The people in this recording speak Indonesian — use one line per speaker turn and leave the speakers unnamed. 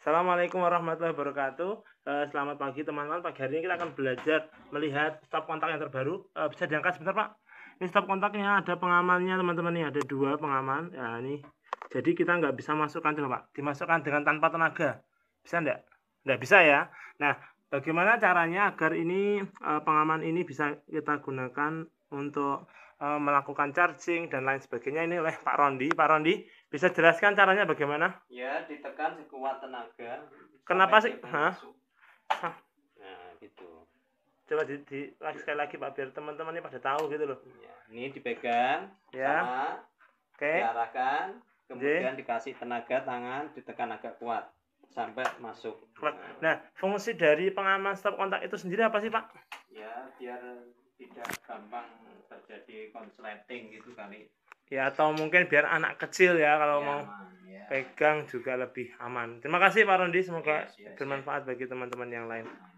Assalamualaikum warahmatullahi wabarakatuh. Eh, selamat pagi teman-teman. Pagi hari ini kita akan belajar melihat stop kontak yang terbaru. Eh, bisa diangkat sebentar Pak? Ini stop kontaknya ada pengamannya teman-teman ini Ada dua pengaman. Ya ini. Jadi kita nggak bisa masukkan coba Pak. Dimasukkan dengan tanpa tenaga. Bisa enggak? Nggak bisa ya. Nah, bagaimana caranya agar ini eh, pengaman ini bisa kita gunakan untuk melakukan charging dan lain sebagainya ini oleh Pak Rondi. Pak Rondi, bisa jelaskan caranya bagaimana?
Ya, ditekan sekuat tenaga.
Kenapa sih? Hah? Hah? Nah, gitu. Coba di, di sekali lagi Pak biar teman-teman ini pada tahu gitu loh. Ya, ini dipegang ya. sama Oke.
Diarahkan,
kemudian J. dikasih tenaga
tangan ditekan agak kuat sampai masuk. Nah,
nah fungsi dari pengaman stop kontak itu sendiri apa sih, Pak?
Ya, biar tidak gampang terjadi
konsleting gitu kali
ya atau mungkin biar anak kecil ya kalau ya, mau ya. pegang juga lebih aman terima kasih Pak Rondi semoga ya, bermanfaat bagi teman-teman yang lain